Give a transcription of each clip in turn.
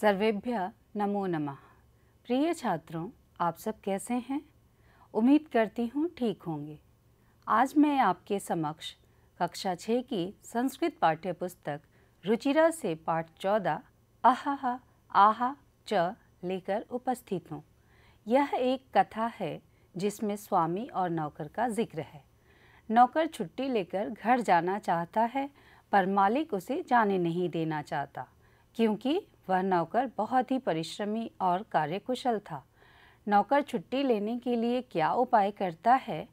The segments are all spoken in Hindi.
सर्वेभ्य नमो नमः प्रिय छात्रों आप सब कैसे हैं उम्मीद करती हूँ ठीक होंगे आज मैं आपके समक्ष कक्षा छः की संस्कृत पाठ्य पुस्तक रुचिरा से पाठ चौदह आहा आहा च लेकर उपस्थित हूँ यह एक कथा है जिसमें स्वामी और नौकर का जिक्र है नौकर छुट्टी लेकर घर जाना चाहता है पर मालिक उसे जाने नहीं देना चाहता क्योंकि वह नौकर बहुत ही परिश्रमी और कार्यकुशल था नौकर छुट्टी लेने के लिए क्या उपाय करता है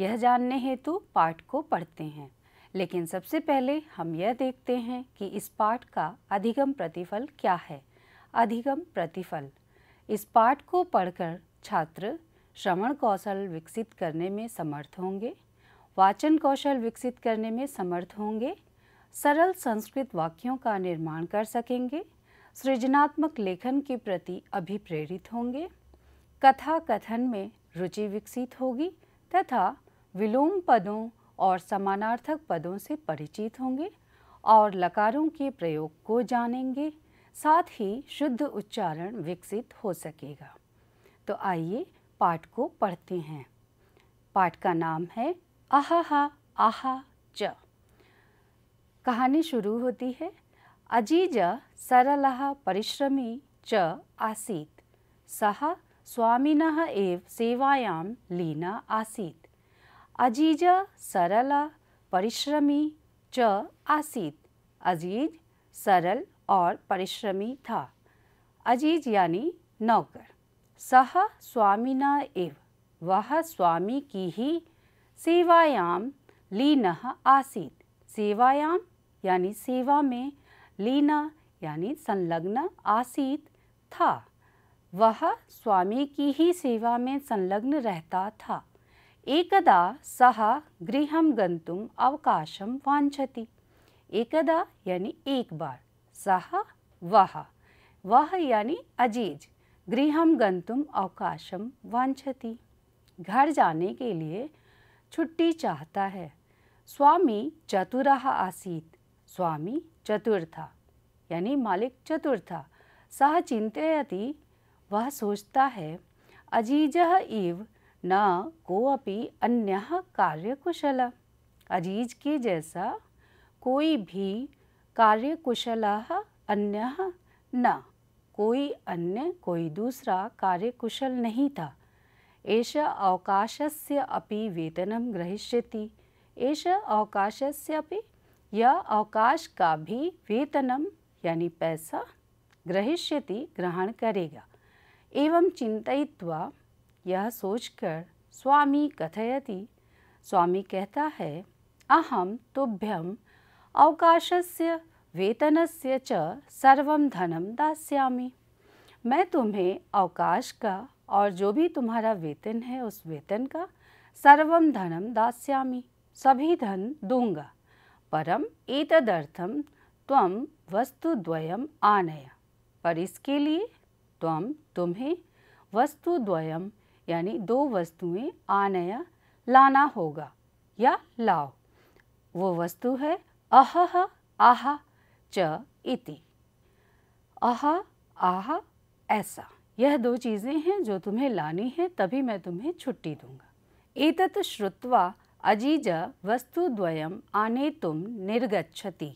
यह जानने हेतु पाठ को पढ़ते हैं लेकिन सबसे पहले हम यह देखते हैं कि इस पाठ का अधिगम प्रतिफल क्या है अधिगम प्रतिफल इस पाठ को पढ़कर छात्र श्रवण कौशल विकसित करने में समर्थ होंगे वाचन कौशल विकसित करने में समर्थ होंगे सरल संस्कृत वाक्यों का निर्माण कर सकेंगे सृजनात्मक लेखन के प्रति अभिप्रेरित होंगे कथा कथन में रुचि विकसित होगी तथा विलोम पदों और समानार्थक पदों से परिचित होंगे और लकारों के प्रयोग को जानेंगे साथ ही शुद्ध उच्चारण विकसित हो सकेगा तो आइए पाठ को पढ़ते हैं पाठ का नाम है आहा आहा च कहानी शुरू होती है अजीज सरल परिश्रमी च आसीत् सह स्वामिनः एव सेवायां लीना आसीत् अजीज सरल परिश्रमी च आसीत् अजीज सरल और परिश्रमी था अजीज यानी नौकर सह स्वामी एव वह स्वामी की ही सेवायाम लीन आसीत सेवायाम यानी सेवा में लीना यानी संलग्न आसीत था वह स्वामी की ही सेवा में संलग्न रहता था एकदा सह गृह गंतुम अवकाशम वांछति एकदा यानी एक बार सह वह वह यानी अजीज गृह गंतुम अवकाशम वांछति घर जाने के लिए छुट्टी चाहता है स्वामी चतुरा आसीत स्वामी चतुर्थ यानी मालिक चतुर्थ सह चिंतयति वह सोचता है अजीज इव न कोपि अन्य कार्यकुशल अजीज के जैसा कोई भी कार्यकुशल अन्य न कोई अन्य कोई दूसरा कार्यकुशल नहीं था एष से अपि वेतन ग्रहीष्यति एष से अपि यह अवकाश का भी वेतनम यानी पैसा ग्रहिष्यति ग्रहण करेगा एवं चिंतित्वा यह सोचकर स्वामी कथयति स्वामी कहता है अहम अवकाश अवकाशस्य वेतनस्य च चर्व धन दास्यामि मैं तुम्हें अवकाश का और जो भी तुम्हारा वेतन है उस वेतन का सर्वम धनम दास्यामि सभी धन दूंगा परम एतदर्थम तम वस्तुद्वयम आनय पर इसके लिए तम तुम्हें वस्तुद्वयम यानी दो वस्तुएं आनया लाना होगा या लाओ वो वस्तु है अह आह च इति अह आह ऐसा यह दो चीज़ें हैं जो तुम्हें लानी है तभी मैं तुम्हें छुट्टी दूंगा एतत् श्रुत्वा अजीज वस्तुद्वयम आनेतुम निर्गच्छति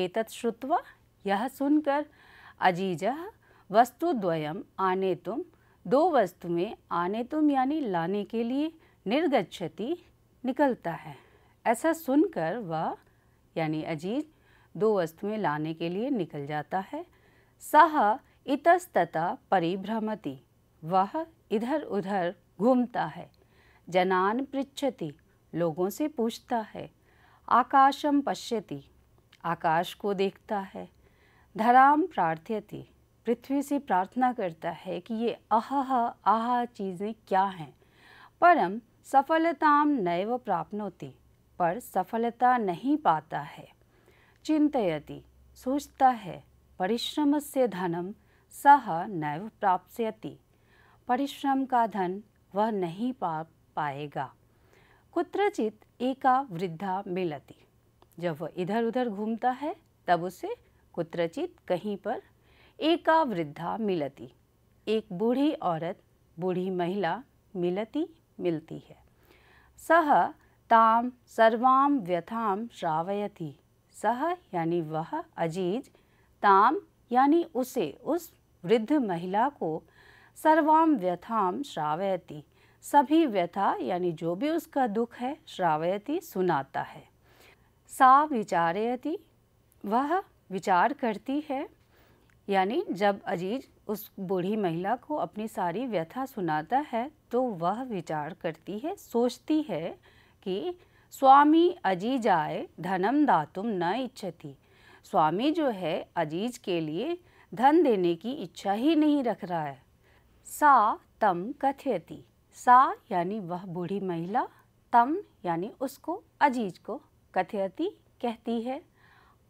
एतत् श्रुत्वा यह सुनकर अजीज वस्तुद्वयम आनेतुम दो वस्तुएं आनेतुम यानी लाने के लिए निर्गच्छति निकलता है ऐसा सुनकर वह यानी अजीज दो वस्तुएं लाने के लिए निकल जाता है सह इतस्तता परिभ्रमति वह इधर उधर घूमता है जनान पृछती लोगों से पूछता है आकाशम पश्यति आकाश को देखता है धराम प्रार्थयति पृथ्वी से प्रार्थना करता है कि ये अह आह चीज़ें क्या हैं परम सफलताम नैव प्राप्नोति पर सफलता नहीं पाता है चिंतयति सोचता है परिश्रम से धनम सह नैव प्राप्स्यति परिश्रम का धन वह नहीं पा पाएगा कुत्रचित एका वृद्धा मिलती जब वह इधर उधर घूमता है तब उसे कुत्रचित कहीं पर एका वृद्धा मिलती एक बूढ़ी औरत बूढ़ी महिला मिलती मिलती है सह ताम सर्वाम व्यथाम श्रावयती सह यानी वह अजीज ताम यानी उसे उस वृद्ध महिला को सर्वाम व्यथाम श्रावयती सभी व्यथा यानी जो भी उसका दुख है श्रावयती सुनाता है सा विचारयती वह विचार करती है यानी जब अजीज उस बूढ़ी महिला को अपनी सारी व्यथा सुनाता है तो वह विचार करती है सोचती है कि स्वामी अजीज आए धनम दातुम न इच्छति स्वामी जो है अजीज के लिए धन देने की इच्छा ही नहीं रख रहा है सा तम कथयती सा यानी वह बूढ़ी महिला तम यानी उसको अजीज को कथयती कहती है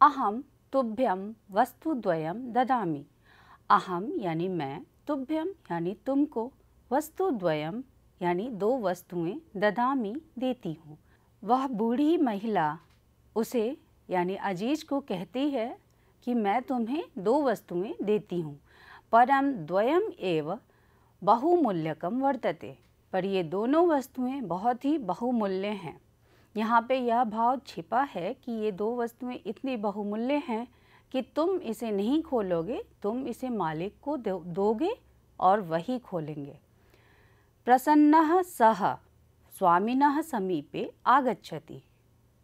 अहम तुभ्यम वस्तुद्वयम ददामी अहम यानी मैं तुभ्यम यानी तुमको वस्तुद्वयम यानी दो वस्तुएं ददामी देती हूँ वह बूढ़ी महिला उसे यानी अजीज को कहती है कि मैं तुम्हें दो वस्तुएं देती हूँ परम द्वयम एव बहुमूल्यकम वर्तते पर ये दोनों वस्तुएं बहुत ही बहुमूल्य हैं यहाँ पे यह भाव छिपा है कि ये दो वस्तुएं इतनी बहुमूल्य हैं कि तुम इसे नहीं खोलोगे तुम इसे मालिक को दो, दोगे और वही खोलेंगे प्रसन्न सह स्वामिन समीपे आगच्छति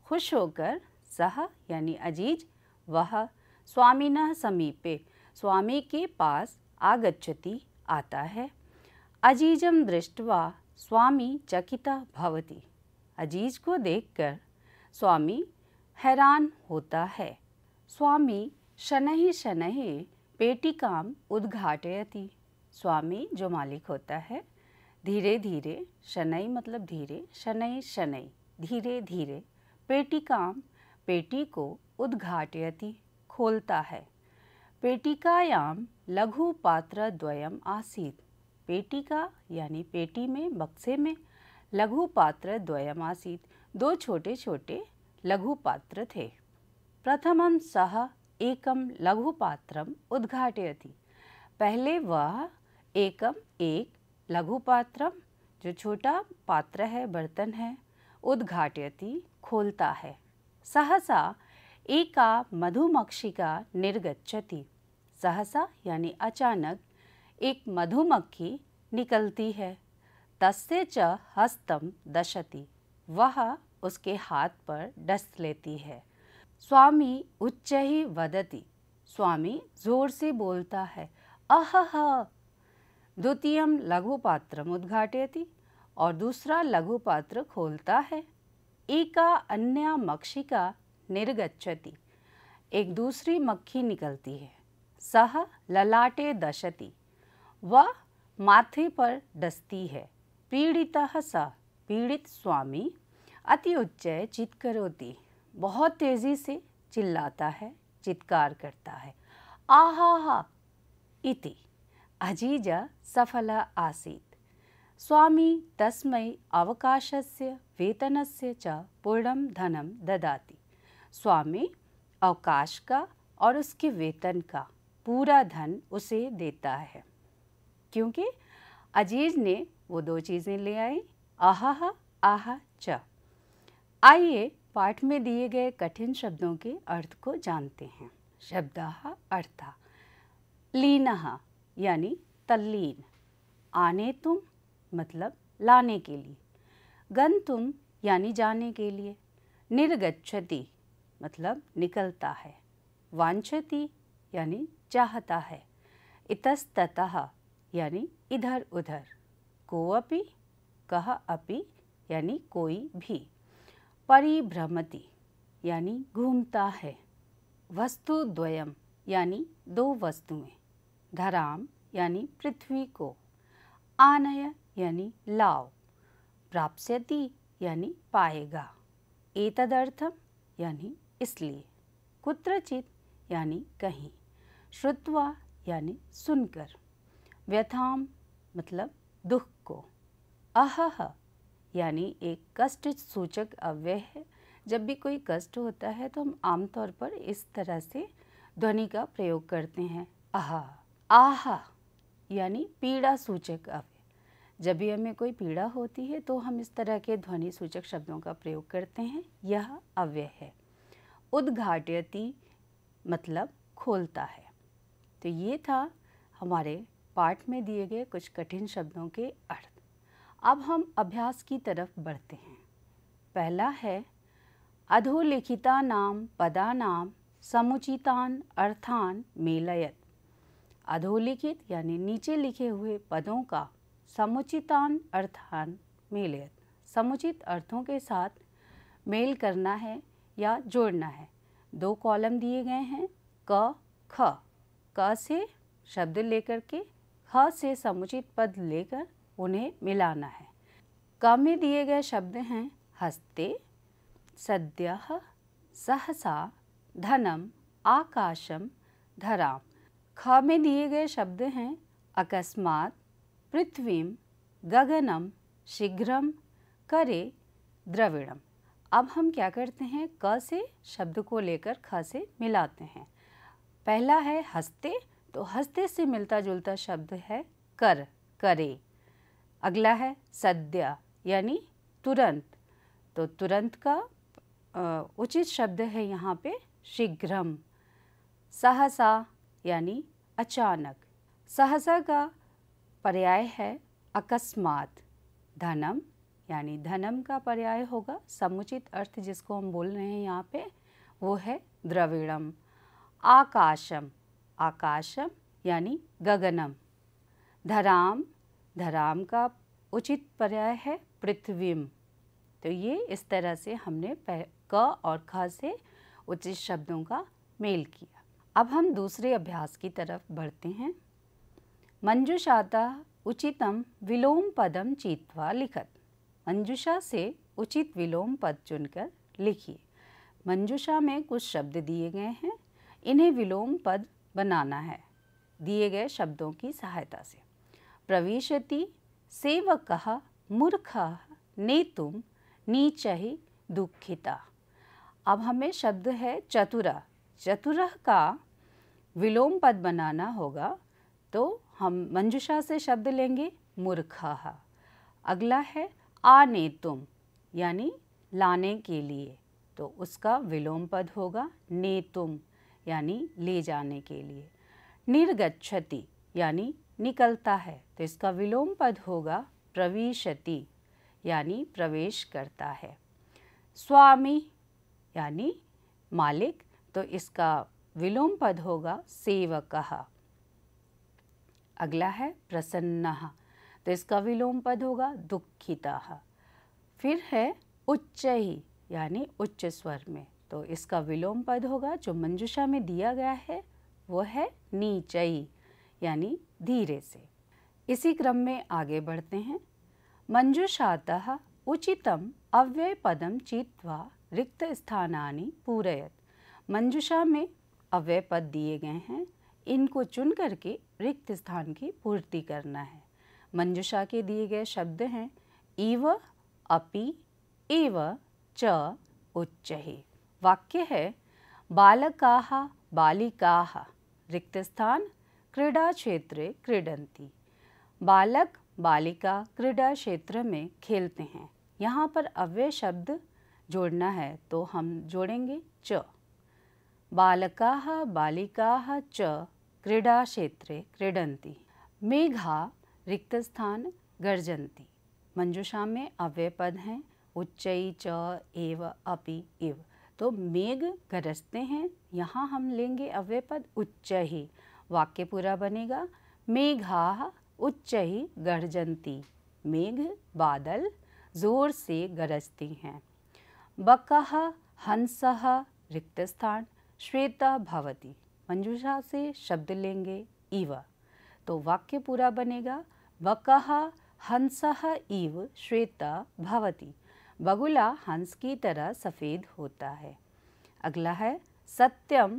खुश होकर सह यानी अजीज वह स्वामिन समीपे स्वामी के पास आगच्छति आता है अजीजम दृष्टवा स्वामी चकिता भवती अजीज को देखकर स्वामी हैरान होता है स्वामी शनहि शनहि पेटिकाम उद्घाटयती स्वामी जो मालिक होता है धीरे धीरे शनै मतलब धीरे शनै शनई धीरे धीरे पेटिकाम पेटी को उद्घाटयती खोलता है पेटिकायाम लघु पात्र द्वयम आसीत पेटी का यानी पेटी में बक्से में लघु पात्र आसीत दो छोटे छोटे लघु पात्र थे प्रथम सह एकम लघु पात्रम उद्घाटयति पहले वह एकम एक लघु पात्रम जो छोटा पात्र है बर्तन है उद्घाटयति खोलता है सहसा एका मधुमक्षिका निर्गच्छति सहसा यानी अचानक एक मधुमक्खी निकलती है तस्य च हस्तम दशति वह उसके हाथ पर डस लेती है स्वामी उच्च ही वदती स्वामी जोर से बोलता है अह द्वितीय लघु पात्र उद्घाटयती और दूसरा लघु पात्र खोलता है एका अन्य मक्षिका निर्गच्छति एक दूसरी मक्खी निकलती है सह ललाटे दशति वह माथे पर डसती है पीड़ित स पीड़ित स्वामी अति उच्च चित करोती बहुत तेज़ी से चिल्लाता है चित्कार करता है आहा इति अजीजा सफल आसी स्वामी तस्मै वेतन से च पूर्णं धन ददाती स्वामी अवकाश का और उसके वेतन का पूरा धन उसे देता है क्योंकि अजीज ने वो दो चीज़ें ले आई आह आहा च आइए पाठ में दिए गए कठिन शब्दों के अर्थ को जानते हैं शब्द अर्थ लीना यानी तल्लीन आने तुम मतलब लाने के लिए गन तुम यानी जाने के लिए निर्गच्छति मतलब निकलता है वांछति यानी चाहता है इतस्तः यानी इधर उधर को अपि कह अपि यानी कोई भी परिभ्रमति यानी घूमता है वस्तु द्वयम यानी दो वस्तुएं धराम यानी पृथ्वी को आनय यानी लाओ प्राप्स्यति यानी पाएगा एतदर्थम यानी इसलिए कुत्रचित यानी कहीं श्रुत्वा यानी सुनकर व्यथाम मतलब दुख को अहह यानी एक कष्ट सूचक अव्यय है जब भी कोई कष्ट होता है तो हम आमतौर पर इस तरह से ध्वनि का प्रयोग करते हैं अह आह यानी पीड़ा सूचक अव्यय जब भी हमें कोई पीड़ा होती है तो हम इस तरह के ध्वनि सूचक शब्दों का प्रयोग करते हैं यह अव्यय है उद्घाटयती मतलब खोलता है तो ये था हमारे पाठ में दिए गए कुछ कठिन शब्दों के अर्थ अब हम अभ्यास की तरफ बढ़ते हैं पहला है अधोलिखिता नाम पदा नाम समुचितान अर्थान मेलयत अधोलिखित यानी नीचे लिखे हुए पदों का समुचितान अर्थान मेलयत समुचित अर्थों के साथ मेल करना है या जोड़ना है दो कॉलम दिए गए हैं क ख क से शब्द लेकर के ह से समुचित पद लेकर उन्हें मिलाना है कम में दिए गए शब्द हैं हस्ते सद्य सहसा धनम आकाशम धराम ख में दिए गए शब्द हैं अकस्मात पृथ्वीम गगनम शीघ्रम करे द्रविड़म अब हम क्या करते हैं क से शब्द को लेकर ख से मिलाते हैं पहला है हस्ते तो हंसते से मिलता जुलता शब्द है कर करे अगला है सद्या यानी तुरंत तो तुरंत का उचित शब्द है यहाँ पे शीघ्रम सहसा यानी अचानक सहसा का पर्याय है अकस्मात धनम यानी धनम का पर्याय होगा समुचित अर्थ जिसको हम बोल रहे हैं यहाँ पे वो है द्रविड़म आकाशम आकाशम यानी गगनम धराम धराम का उचित पर्याय है पृथ्वीम तो ये इस तरह से हमने क और ख से उचित शब्दों का मेल किया अब हम दूसरे अभ्यास की तरफ बढ़ते हैं मंजुषाता उचितम विलोम पदम चीतवा लिखत मंजुषा से उचित विलोम पद चुनकर लिखिए मंजुषा में कुछ शब्द दिए गए हैं इन्हें विलोम पद बनाना है दिए गए शब्दों की सहायता से प्रवेशति सेवक मूर्ख ने तुम नीच ही दुखिता अब हमें शब्द है चतुरा चतुरह का विलोम पद बनाना होगा तो हम मंजुषा से शब्द लेंगे मूर्ख अगला है आने तुम यानी लाने के लिए तो उसका विलोम पद होगा ने तुम यानी ले जाने के लिए निर्गच्छति यानी निकलता है तो इसका विलोम पद होगा प्रवेशति यानी प्रवेश करता है स्वामी यानी मालिक तो इसका विलोम पद होगा सेवक अगला है प्रसन्न तो इसका विलोम पद होगा दुखिता फिर है उच्च ही यानी उच्च स्वर में तो इसका विलोम पद होगा जो मंजुषा में दिया गया है वो है नीचई यानी धीरे से इसी क्रम में आगे बढ़ते हैं मंजुषातः उचितम अव्यय पदम चीतवा रिक्त स्थानानि पूरयत मंजुषा में अव्यय पद दिए गए हैं इनको चुन करके रिक्त स्थान की पूर्ति करना है मंजुषा के दिए गए शब्द हैं इव अपि एव च उच्च वाक्य है बालिका रिक्त रिक्तस्थान क्रीडा क्षेत्रे क्रीडंती बालक बालिका क्रीडा क्षेत्र में खेलते हैं यहाँ पर अव्यय शब्द जोड़ना है तो हम जोड़ेंगे च बालका बालिका च क्रीडा क्षेत्रे क्रीडंती मेघा रिक्तस्थान गर्जंती मंजुषा में अव्यय पद हैं उच्च च एव अपि इव तो मेघ गरजते हैं यहाँ हम लेंगे अव्यय पद उच्च ही वाक्य पूरा बनेगा मेघा उच्च ही गर्जंती मेघ बादल जोर से गरजती हैं बक हंस रिक्त स्थान श्वेता भवती मंजूषा से शब्द लेंगे इव तो वाक्य पूरा बनेगा बकह हंस इव श्वेता भवती बगुला हंस की तरह सफ़ेद होता है अगला है सत्यम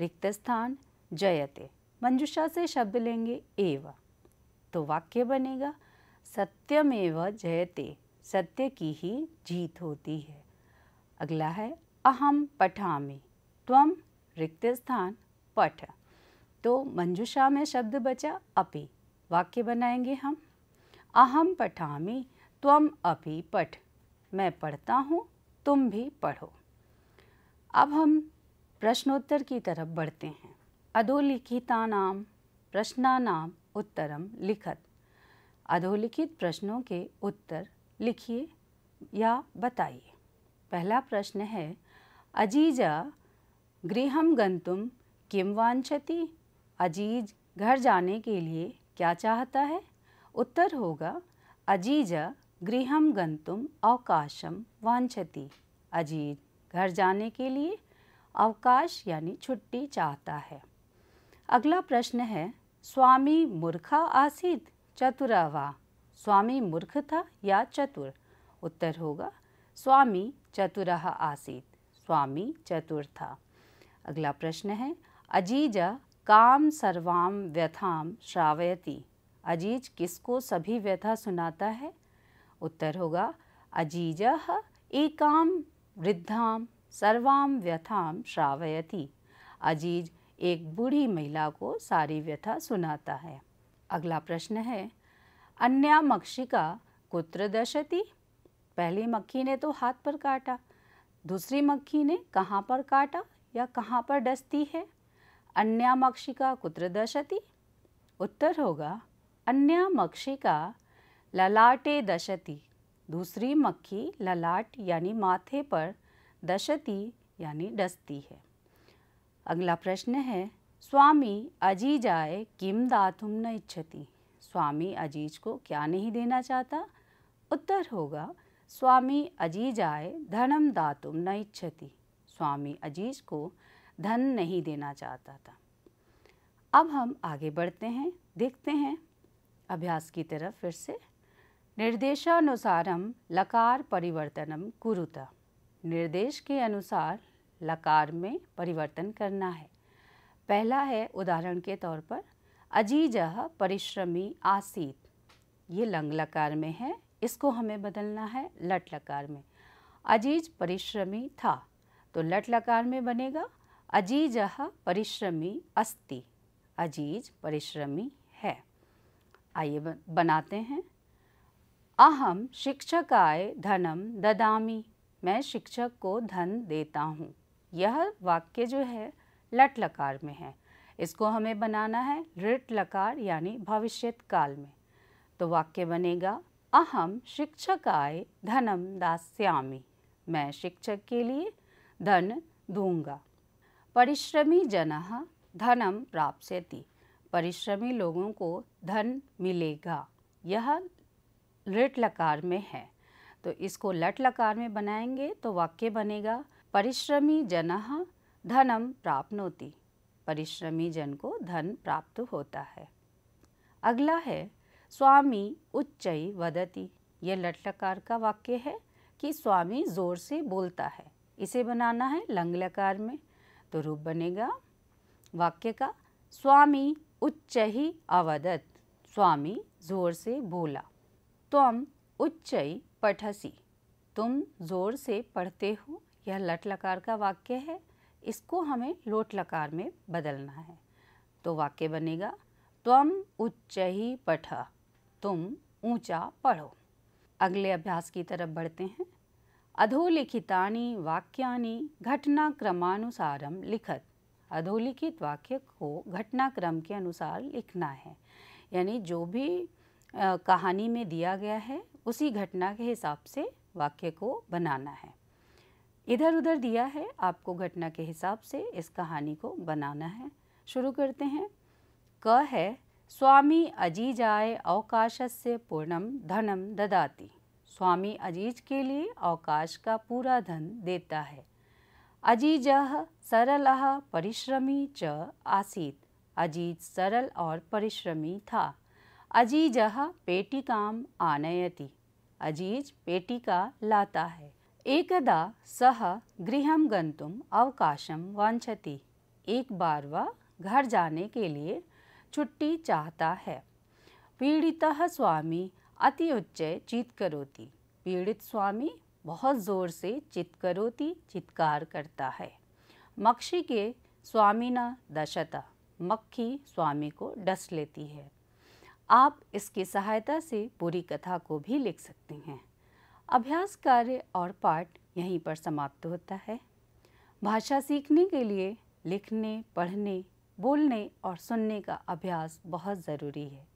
रिक्त स्थान जयते मंजुषा से शब्द लेंगे एव तो वाक्य बनेगा सत्यमेव जयते सत्य की ही जीत होती है अगला है अहम पठामी त्वम रिक्त स्थान पठ तो मंजुषा में शब्द बचा अपि वाक्य बनाएंगे हम अहम पठामी त्वम अपि पठ मैं पढ़ता हूँ तुम भी पढ़ो अब हम प्रश्नोत्तर की तरफ बढ़ते हैं अधोलिखिता नाम प्रश्ना नाम उत्तरम लिखत अधोलिखित प्रश्नों के उत्तर लिखिए या बताइए पहला प्रश्न है अजीजा गृह गंतुम किम वांछति अजीज घर जाने के लिए क्या चाहता है उत्तर होगा अजीजा गृह गंतुम अवकाशम वांछति अजीत घर जाने के लिए अवकाश यानी छुट्टी चाहता है अगला प्रश्न है स्वामी मूर्खा आसीत चतुरा वा स्वामी मूर्ख था या चतुर उत्तर होगा स्वामी चतुरा आसीत स्वामी चतुर था अगला प्रश्न है अजीजा काम सर्वाम व्यथाम श्रावयती अजीज किसको सभी व्यथा सुनाता है उत्तर होगा अजीज एकाम वृद्धाम सर्वाम व्यथाम श्रावयती अजीज एक बूढ़ी महिला को सारी व्यथा सुनाता है अगला प्रश्न है अन्या मक्षिका कुत्र दशति पहली मक्खी ने तो हाथ पर काटा दूसरी मक्खी ने कहाँ पर काटा या कहाँ पर डसती है अन्या मक्षिका कुत्र दशति उत्तर होगा अन्या मक्षिका ललाटे दशती दूसरी मक्खी ललाट यानी माथे पर दशती यानी डसती है अगला प्रश्न है स्वामी अजीजाय किम दातुम न इच्छति स्वामी अजीज को क्या नहीं देना चाहता उत्तर होगा स्वामी अजीजाय धनम दातुम न इच्छति स्वामी अजीज को धन नहीं देना चाहता था अब हम आगे बढ़ते हैं देखते हैं अभ्यास की तरफ फिर से निर्देशानुसारम लकार परिवर्तनम कुरुता निर्देश के अनुसार लकार में परिवर्तन करना है पहला है उदाहरण के तौर पर अजीजह परिश्रमी आसीत ये लंग लकार में है इसको हमें बदलना है लट लकार में अजीज परिश्रमी था तो लट लकार में बनेगा अजीजह परिश्रमी अस्ति अजीज परिश्रमी है आइए बनाते हैं अहम शिक्षकाय धनम ददामी मैं शिक्षक को धन देता हूँ यह वाक्य जो है लट लकार में है इसको हमें बनाना है ऋट लकार यानी भविष्य काल में तो वाक्य बनेगा अहम शिक्षकाय धनम दास्यामी मैं शिक्षक के लिए धन दूंगा परिश्रमी जन धनम प्राप्स्यति परिश्रमी लोगों को धन मिलेगा यह लट लकार में है तो इसको लट लकार में बनाएंगे तो वाक्य बनेगा परिश्रमी जन धनम होती परिश्रमी जन को धन प्राप्त होता है अगला है स्वामी उच्चई वदती यह लट लकार का वाक्य है कि स्वामी जोर से बोलता है इसे बनाना है लंगलकार में तो रूप बनेगा वाक्य का स्वामी उच्च ही अवदत स्वामी जोर से बोला त्वम उच्चई पठसी तुम जोर से पढ़ते हो यह लट लकार का वाक्य है इसको हमें लोट लकार में बदलना है तो वाक्य बनेगा त्वम उच्च ही पठ तुम ऊंचा पढ़ो अगले अभ्यास की तरफ बढ़ते हैं अधोलिखिता वाक्यानि घटनाक्रमानुसारम लिखत अधोलिखित वाक्य को घटनाक्रम के अनुसार लिखना है यानी जो भी कहानी में दिया गया है उसी घटना के हिसाब से वाक्य को बनाना है इधर उधर दिया है आपको घटना के हिसाब से इस कहानी को बनाना है शुरू करते हैं क है स्वामी अजीजाय अवकाश से पूर्णम धनम ददाती स्वामी अजीज के लिए अवकाश का पूरा धन देता है अजीज सरल परिश्रमी च आसीत अजीज सरल और परिश्रमी था अजीज पेटिका आनयति अजीज पेटिका लाता है एकदा सह गृह गंतुम अवकाशम वांछति एक बार वह घर जाने के लिए छुट्टी चाहता है पीड़ित स्वामी अति उच्च चित करोती पीड़ित स्वामी बहुत जोर से चित करोती चित्कार करता है मक्षी के स्वामी न दशता मक्खी स्वामी को डस लेती है आप इसकी सहायता से पूरी कथा को भी लिख सकते हैं अभ्यास कार्य और पाठ यहीं पर समाप्त होता है भाषा सीखने के लिए लिखने पढ़ने बोलने और सुनने का अभ्यास बहुत ज़रूरी है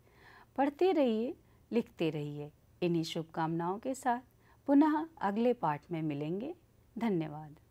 पढ़ते रहिए लिखते रहिए इन्हीं शुभकामनाओं के साथ पुनः अगले पाठ में मिलेंगे धन्यवाद